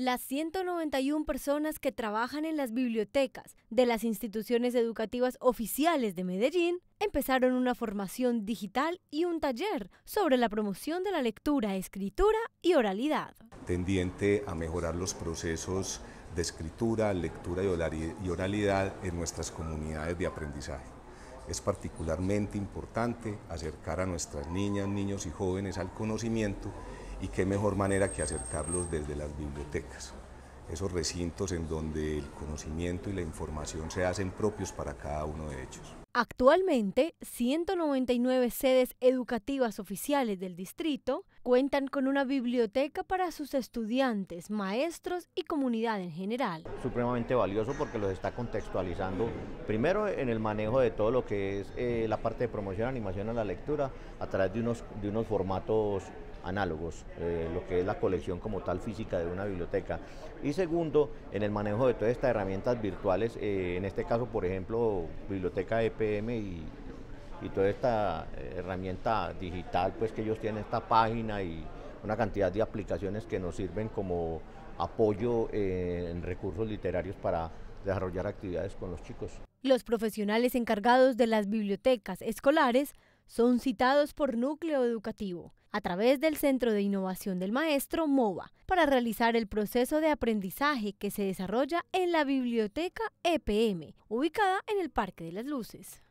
Las 191 personas que trabajan en las bibliotecas de las instituciones educativas oficiales de Medellín empezaron una formación digital y un taller sobre la promoción de la lectura, escritura y oralidad. Tendiente a mejorar los procesos de escritura, lectura y oralidad en nuestras comunidades de aprendizaje. Es particularmente importante acercar a nuestras niñas, niños y jóvenes al conocimiento y qué mejor manera que acercarlos desde las bibliotecas, esos recintos en donde el conocimiento y la información se hacen propios para cada uno de ellos. Actualmente, 199 sedes educativas oficiales del distrito cuentan con una biblioteca para sus estudiantes, maestros y comunidad en general. Supremamente valioso porque los está contextualizando primero en el manejo de todo lo que es eh, la parte de promoción, animación a la lectura a través de unos, de unos formatos análogos, eh, lo que es la colección como tal física de una biblioteca. Y segundo, en el manejo de todas estas herramientas virtuales, eh, en este caso, por ejemplo, biblioteca EPM y, y toda esta eh, herramienta digital, pues que ellos tienen esta página y una cantidad de aplicaciones que nos sirven como apoyo en recursos literarios para desarrollar actividades con los chicos. Los profesionales encargados de las bibliotecas escolares son citados por núcleo educativo a través del Centro de Innovación del Maestro MOVA para realizar el proceso de aprendizaje que se desarrolla en la biblioteca EPM, ubicada en el Parque de las Luces.